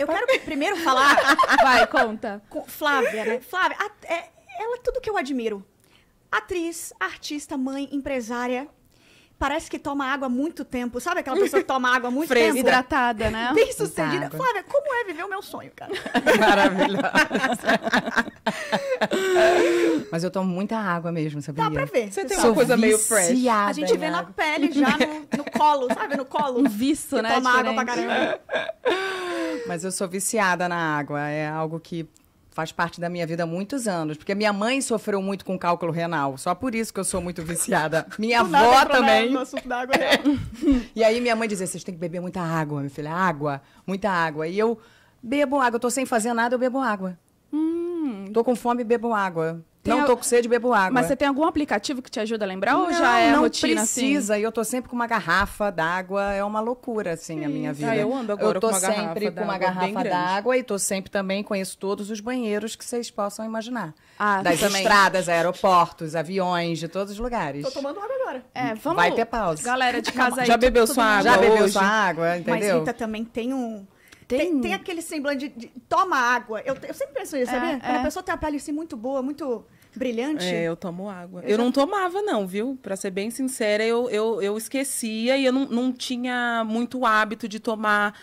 eu quero primeiro falar. Vai, conta. Com Flávia, né? Flávia, a, é, ela é tudo que eu admiro. Atriz, artista, mãe, empresária. Parece que toma água há muito tempo. Sabe aquela pessoa que toma água muito tempo. tempo? Hidratada, né? Bem sucedida. Flávia, como é viver o meu sonho, cara? Maravilhosa. Mas eu tomo muita água mesmo, sabia? Dá pra ver. Você tem uma coisa meio fresh. A gente vê água. Né? na pele já, no, no, colo, sabe? No colo. Um viço, né? Toma água pra caramba. Mas eu sou viciada na água. É algo que faz parte da minha vida há muitos anos, porque minha mãe sofreu muito com cálculo renal, só por isso que eu sou muito viciada. Minha avó também. No da água é. e aí minha mãe dizia: "Vocês têm que beber muita água, minha filha, água, muita água". E eu bebo água, eu tô sem fazer nada, eu bebo água. Hum. Tô com fome, bebo água. Tem não tô com sede, bebo água. Mas é. você tem algum aplicativo que te ajuda a lembrar não, ou já é não rotina precisa. assim? precisa. Eu tô sempre com uma garrafa d'água. É uma loucura, assim, Sim. a minha vida. Ah, eu ando agora eu tô com uma sempre com uma garrafa d'água e tô sempre também, conheço todos os banheiros que vocês possam imaginar. Ah, das também. estradas, aeroportos, aviões, de todos os lugares. Tô tomando água agora. É, vamos... Vai ter pausa. Galera de casa aí. Já bebeu sua água Já bebeu sua água, entendeu? Mas, Rita, também tem um... Tem, tem aquele semblante de, de, toma água. Eu, eu sempre penso isso, é, sabia? É. Quando a é. pessoa tem a pele assim muito boa, muito brilhante. É, eu tomo água. Eu, eu já... não tomava, não, viu? Pra ser bem sincera, eu, eu, eu esquecia e eu não, não tinha muito hábito de tomar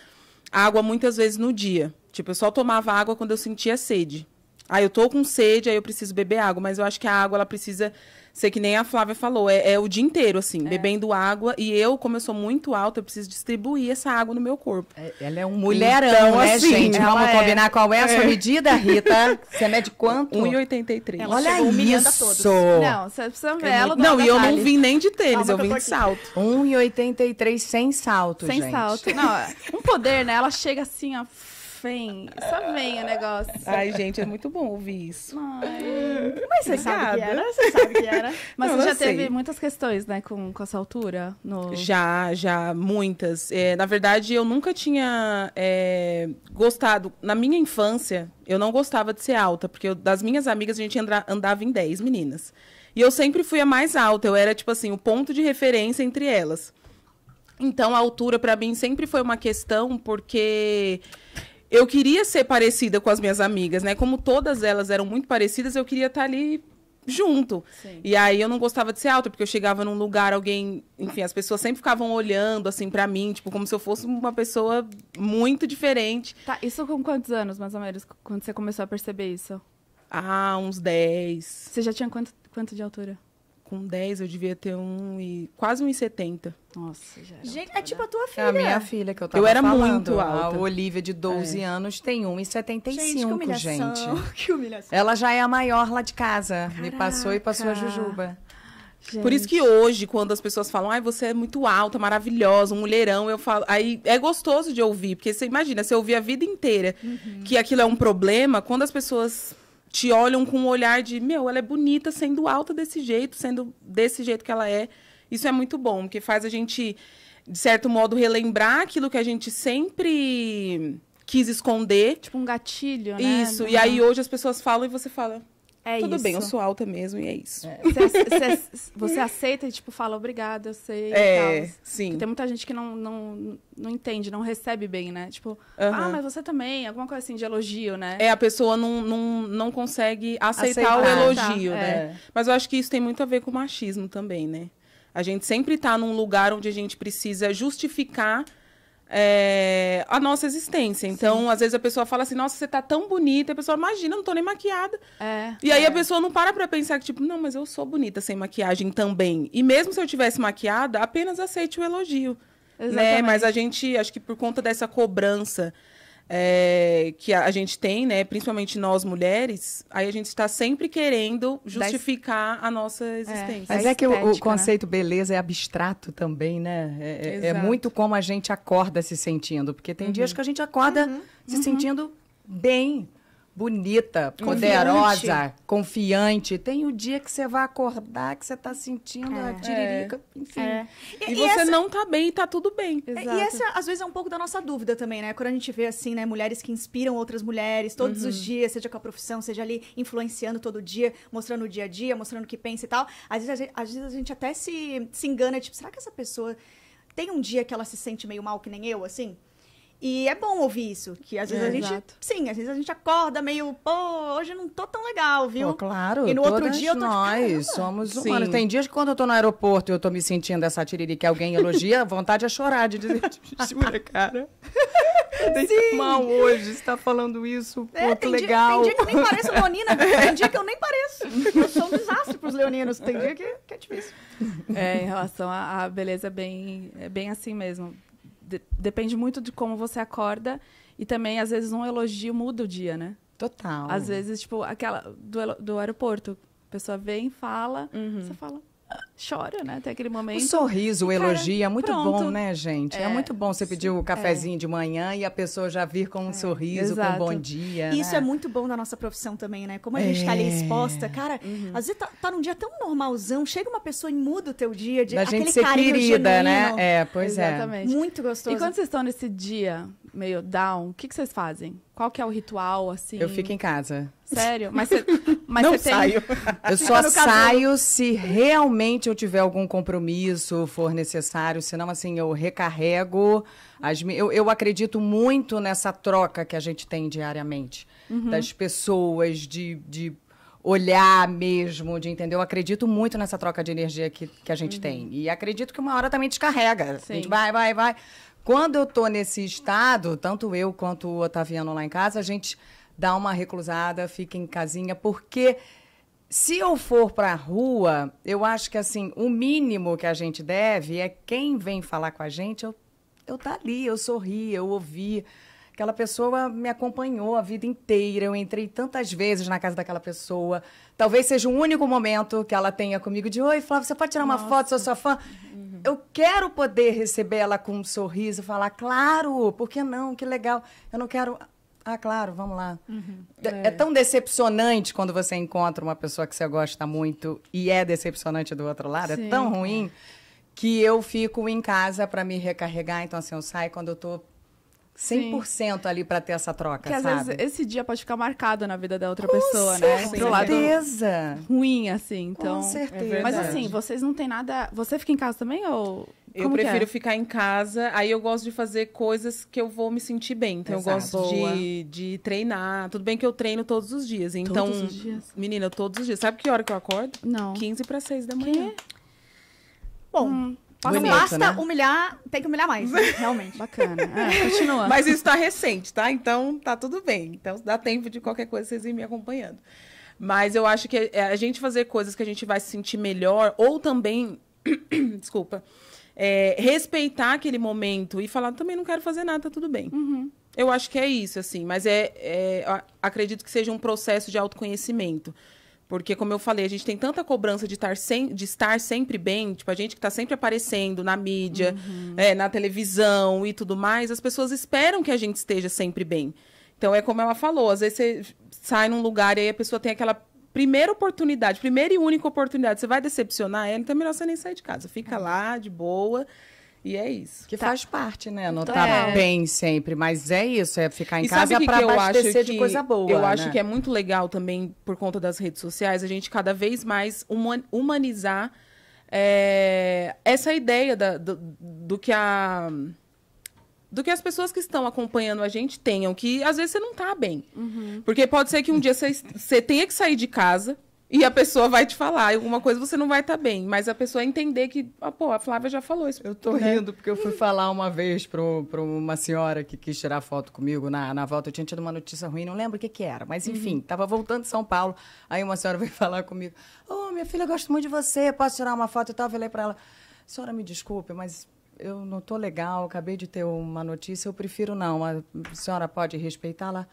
água muitas vezes no dia. Tipo, eu só tomava água quando eu sentia sede. Ah, eu tô com sede, aí eu preciso beber água. Mas eu acho que a água, ela precisa ser que nem a Flávia falou. É, é o dia inteiro, assim, é. bebendo água. E eu, como eu sou muito alta, eu preciso distribuir essa água no meu corpo. É, ela é um mulherão, então, né, assim, gente? Vamos é. combinar qual é a sua é. medida, Rita? Você mede quanto? 1,83. Olha isso! Não, você precisa ver ela Não, não e eu não vim nem de tênis, Calma eu vim de salto. 1,83 sem salto, sem gente. Sem salto. Não, é um poder, né? Ela chega assim, ó vem, só vem o negócio. Ai, gente, é muito bom ouvir isso. Ai, mas você Obrigada. sabe que era, você sabe que era. Mas não, você já teve sei. muitas questões, né, com, com essa altura? No... Já, já, muitas. É, na verdade, eu nunca tinha é, gostado. Na minha infância, eu não gostava de ser alta, porque eu, das minhas amigas a gente andra, andava em 10 meninas. E eu sempre fui a mais alta, eu era, tipo assim, o ponto de referência entre elas. Então, a altura, para mim, sempre foi uma questão, porque eu queria ser parecida com as minhas amigas, né? Como todas elas eram muito parecidas, eu queria estar tá ali junto. Sim. E aí eu não gostava de ser alta, porque eu chegava num lugar, alguém, enfim, as pessoas sempre ficavam olhando assim para mim, tipo, como se eu fosse uma pessoa muito diferente. Tá, isso com quantos anos, mais ou menos, quando você começou a perceber isso? Ah, uns 10. Você já tinha quanto, quanto de altura? com 10 eu devia ter um e quase 1,70. Nossa, já Gente, é tipo a tua filha. É a minha filha que eu tava Eu era falando. muito alta. A Olivia de 12 é. anos tem 1,75, gente, que humilhação. gente. Que humilhação. Ela já é a maior lá de casa. Caraca. Me passou e passou a Jujuba. Gente. Por isso que hoje, quando as pessoas falam, ai, você é muito alta, maravilhosa, um mulherão, eu falo. Aí é gostoso de ouvir, porque você imagina, você ouvir a vida inteira uhum. que aquilo é um problema, quando as pessoas te olham com um olhar de, meu, ela é bonita sendo alta desse jeito, sendo desse jeito que ela é. Isso é muito bom, porque faz a gente, de certo modo, relembrar aquilo que a gente sempre quis esconder. Tipo um gatilho, né? Isso. Não. E uhum. aí hoje as pessoas falam e você fala, é Tudo isso. bem, eu sou alta mesmo e é isso. É, você aceita e, tipo, fala obrigada, eu sei. É, tal, sim. Porque tem muita gente que não, não, não entende, não recebe bem, né? Tipo, ah, mas você também, alguma coisa assim de elogio, né? É, a pessoa não, não, não consegue aceitar, aceitar. o tá, elogio, tá, né? É. Mas eu acho que isso tem muito a ver com machismo também, né? A gente sempre está num lugar onde a gente precisa justificar é, a nossa existência. Então, Sim. às vezes a pessoa fala assim, nossa, você tá tão bonita. E a pessoa, imagina, não tô nem maquiada. É, e aí é. a pessoa não para pra pensar que, tipo, não, mas eu sou bonita sem maquiagem também. E mesmo se eu tivesse maquiada, apenas aceite o elogio. Né? Exatamente. Né? Mas a gente, acho que por conta dessa cobrança é, que a, gente tem, né, principalmente nós mulheres, aí a gente está sempre querendo justificar a nossa é, existência. É, mas é que o, né? conceito né? beleza é abstrato também, né? É, é, é muito como a gente acorda se sentindo, porque tem uhum. dias que a gente acorda uhum. se uhum. sentindo bem, bonita, poderosa, confiante. Tem o um dia que você vai acordar, que você tá sentindo é. a tiririca, é. enfim. É. E, e, e, você essa... não tá bem e tá tudo bem. É, Exato. E essa, às vezes, é um pouco da nossa dúvida também, né? Quando a gente vê, assim, né, mulheres que inspiram outras mulheres todos uhum. os dias, seja com a profissão, seja ali influenciando todo dia, mostrando o dia a dia, mostrando o que pensa e tal. Às vezes a gente, às vezes a gente até se, se engana, tipo, será que essa pessoa tem um dia que ela se sente meio mal que nem eu, assim? E é bom ouvir isso, que às vezes é, a gente. Exato. Sim, às vezes a gente acorda meio, pô, hoje não tô tão legal, viu? Pô, claro. E no outro dia eu tô. Nós de, somos humanos. Sim. Tem dias que quando eu tô no aeroporto e eu tô me sentindo essa tiririca que alguém elogia, vontade é chorar, de dizer, segura cara. Dei mal hoje, você tá falando isso, é, que legal. Dia, tem dia que eu nem pareço leonina, tem dia que eu nem pareço. Eu sou um desastre pros leoninos, tem dia que, que é difícil. É, em relação à beleza, é bem, é bem assim mesmo de, depende muito de como você acorda e também, às vezes, um elogio muda o dia, né? Total. Às vezes, tipo, aquela do, do aeroporto. A pessoa vem, fala, uhum. você fala, chora, né? Até aquele momento. O sorriso, o elogio, é muito pronto. bom, né, gente? É, é, muito bom você pedir o é. cafezinho é. de manhã e a pessoa já vir com um é. sorriso, Exato. com um bom dia. Isso né? é muito bom na nossa profissão também, né? Como a gente tá ali é. exposta, cara, uhum. às vezes tá, tá, num dia tão normalzão, chega uma pessoa e muda o teu dia. De, da gente ser querida, genuíno. né? É, pois é. Exatamente. é. Muito gostoso. E quando vocês estão nesse dia meio down, o que, que vocês fazem? Qual que é o ritual, assim? Eu fico em casa. Sério? Mas você mas tem... saio. Eu só saio se realmente eu tiver algum compromisso, for necessário. Senão, assim, eu recarrego. As... Eu, eu acredito muito nessa troca que a gente tem diariamente. Uhum. Das pessoas, de, de olhar mesmo, de entender. Eu acredito muito nessa troca de energia que, que a gente uhum. tem. E acredito que uma hora também descarrega. Sim. A gente vai, vai, vai. Quando eu tô nesse estado, tanto eu quanto o Otaviano lá em casa, a gente dá uma reclusada, fica em casinha, porque se eu for para a rua, eu acho que assim, o mínimo que a gente deve é quem vem falar com a gente, eu eu tá ali, eu sorri, eu ouvi. Aquela pessoa me acompanhou a vida inteira, eu entrei tantas vezes na casa daquela pessoa. Talvez seja o único momento que ela tenha comigo de oi, Flávio, você pode tirar uma foto, sou sua fã. Uhum eu quero poder receber ela com um sorriso, falar, claro, por que não? Que legal. Eu não quero. Ah, claro, vamos lá. Uhum. É. é. é. tão decepcionante quando você encontra uma pessoa que você gosta muito e é decepcionante do outro lado, é Sim. é tão ruim que eu fico em casa para me recarregar. Então, assim, eu saio quando eu tô 100% Sim. ali para ter essa troca, Porque, sabe? às vezes esse dia pode ficar marcado na vida da outra Com pessoa, né? certeza. né? Com certeza. Ruim, assim, então. Com certeza. É Mas assim, vocês não tem nada. Você fica em casa também ou. Como eu é? prefiro é? ficar em casa, aí eu gosto de fazer coisas que eu vou me sentir bem. Então Exato. eu gosto de, de treinar. Tudo bem que eu treino todos os dias. Então, todos os dias? menina, todos os dias. Sabe que hora que eu acordo? Não. 15 para 6 da manhã. Que? Bom. Hum. Bonito, basta né? humilhar, tem que humilhar mais, né? realmente. Bacana. É, continua. Mas isso está recente, tá? Então tá tudo bem. Então dá tempo de qualquer coisa vocês irem me acompanhando. Mas eu acho que é, a gente fazer coisas que a gente vai se sentir melhor, ou também, desculpa, é, respeitar aquele momento e falar, também não quero fazer nada, tá tudo bem. Uhum. Eu acho que é isso, assim. Mas é, é acredito que seja um processo de autoconhecimento. Porque, como eu falei, a gente tem tanta cobrança de estar, sem, de estar sempre bem, tipo, a gente que está sempre aparecendo na mídia, uhum. é, na televisão e tudo mais, as pessoas esperam que a gente esteja sempre bem. Então, é como ela falou, às vezes você sai num lugar e aí a pessoa tem aquela primeira oportunidade, primeira e única oportunidade, você vai decepcionar ela, então é melhor você nem sair de casa. Fica é. lá, de boa, e é isso. Que tá. faz parte, né? Não tá é. bem sempre, mas é isso, é ficar em e casa para abastecer que, de coisa boa. Eu né? acho que é muito legal também, por conta das redes sociais, a gente cada vez mais humanizar é, essa ideia da, do, do, que a. Do que as pessoas que estão acompanhando a gente tenham, que às vezes você não tá bem. Uhum. Porque pode ser que um dia você, você tenha que sair de casa e a pessoa vai te falar alguma coisa, você não vai estar tá bem. Mas a pessoa entender que, ah, pô, a Flávia já falou isso. Eu tô né? rindo, porque eu fui falar uma vez para uma senhora que quis tirar foto comigo na, na volta. Eu tinha tido uma notícia ruim, não lembro o que, que era. Mas, uhum. enfim, uhum. tava voltando de São Paulo. Aí uma senhora veio falar comigo. Ô, oh, minha filha, eu gosto muito de você, posso tirar uma foto e tal? Eu falei para ela, senhora, me desculpe, mas eu não tô legal, acabei de ter uma notícia, eu prefiro não. A senhora pode respeitá-la?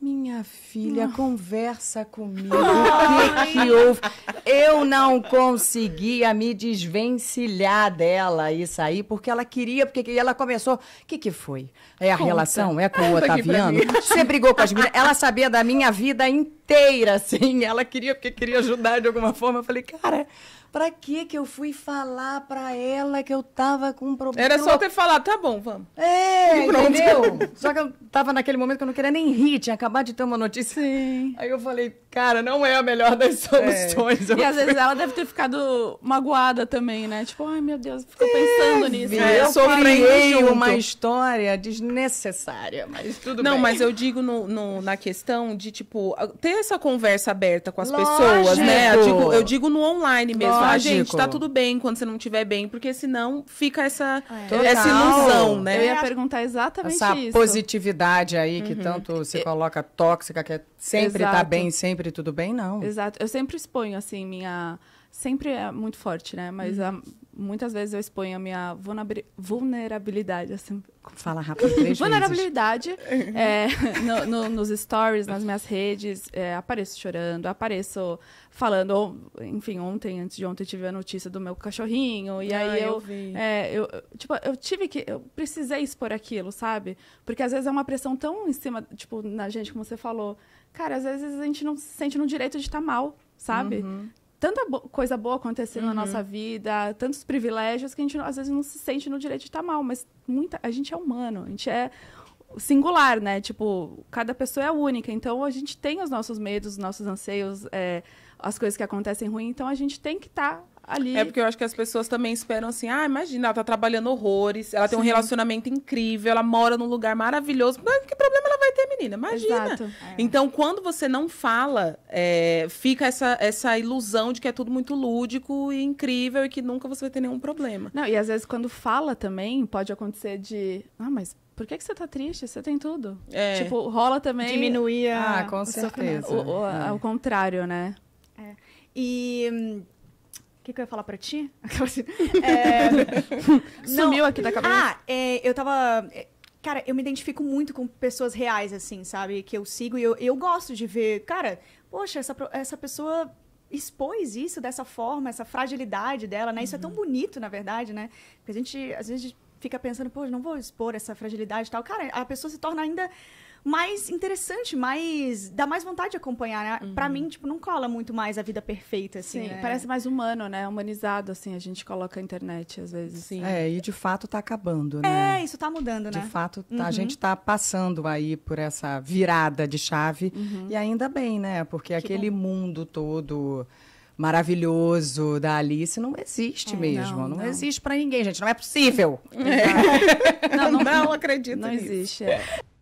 Minha filha, não. Ah. conversa comigo. O que, que houve? Eu não conseguia me desvencilhar dela e sair, porque ela queria, porque ela começou. O que, que foi? É a Conta. relação? É com o Otaviano? Você brigou com as meninas? Ela sabia da minha vida inteira inteira, assim. Ela queria, porque queria ajudar de alguma forma. Eu falei, cara, pra que que eu fui falar pra ela que eu tava com um problema? Era só ter falado, tá bom, vamos. É, entendeu? só que eu tava naquele momento que eu não queria nem rir, tinha acabado de ter uma notícia. Sim. Aí eu falei, Cara, não é a melhor das é. soluções. É. E às vezes ela deve ter ficado magoada também, né? Tipo, ai meu Deus, ficou é, pensando nisso. eu é, eu sofri uma história desnecessária, mas tudo não, bem. Não, mas eu digo no, no, na questão de, tipo, ter essa conversa aberta com as Lógico. pessoas, né? Eu digo, eu digo, no online mesmo. Lógico. Ah, gente, tá tudo bem quando você não estiver bem, porque senão fica essa, é. essa ilusão, né? Eu ia perguntar exatamente essa isso. Essa positividade aí que uhum. tanto se coloca tóxica, que é Sempre tá Exato. tá bem, sempre tudo bem, não. Exato. Eu sempre exponho, assim, minha. Sempre é muito forte, né? Mas hum. a muitas vezes eu exponho a minha vulnerabilidade, assim. Fala rápido. vulnerabilidade é, no, no, nos stories, nas minhas redes, é, apareço chorando, apareço falando, ou, enfim, ontem, antes de ontem, tive a notícia do meu cachorrinho, e Ai, ah, aí eu, eu, é, eu, tipo, eu tive que, eu precisei expor aquilo, sabe? Porque às vezes é uma pressão tão em cima, tipo, na gente, como você falou, cara, às vezes a gente não se sente no direito de estar tá mal, sabe? Uhum tanta bo coisa boa acontecendo uhum. na nossa uhum. vida, tantos privilégios que a gente às vezes não se sente no direito de estar tá mal, mas muita a gente é humano, a gente é singular, né? Tipo, cada pessoa é única, então a gente tem os nossos medos, os nossos anseios, é, as coisas que acontecem ruim, então a gente tem que estar tá ali. É porque eu acho que as pessoas também esperam assim, ah, imagina, ela tá trabalhando horrores, ela Sim. tem um relacionamento incrível, ela mora num lugar maravilhoso, mas que problema ela menina, imagina. Exato. É. Então, quando você não fala, é, fica essa, essa ilusão de que é tudo muito lúdico e incrível e que nunca você vai ter nenhum problema. Não, e às vezes quando fala também, pode acontecer de. Ah, mas por que, que você tá triste? Você tem tudo. É. Tipo, rola também. Diminuir a. Ah, com certeza. O, o, é. Ao contrário, né? É. E. O hum, que, que eu ia falar pra ti? é... é. Sumiu aqui da cabeça. Ah, é, eu tava. Cara, eu me identifico muito com pessoas reais, assim, sabe? Que eu sigo e eu, eu gosto de ver. Cara, poxa, essa, essa pessoa expôs isso dessa forma, essa fragilidade dela, né? Isso uhum. é tão uhum. bonito, na verdade, né? Porque a gente, às vezes, fica pensando, poxa não vou expor essa fragilidade e tal. Cara, a pessoa se torna ainda mais interessante, mais. dá mais vontade de acompanhar, né? Uhum. Pra mim, tipo, não cola muito mais a vida perfeita, assim. Sim, né? parece mais humano, né? Humanizado, assim, a gente coloca a internet às vezes. Sim. É, e de fato tá acabando, né? É, isso tá mudando, né? De fato, tá, uhum. a gente tá passando aí por essa virada de chave. Uhum. E ainda bem, né? Porque que aquele bom. mundo todo maravilhoso da Alice não existe é, mesmo. Não, não, não. existe para ninguém, gente. Não é possível. É. Não, não, não acredito. Não nisso. existe. É.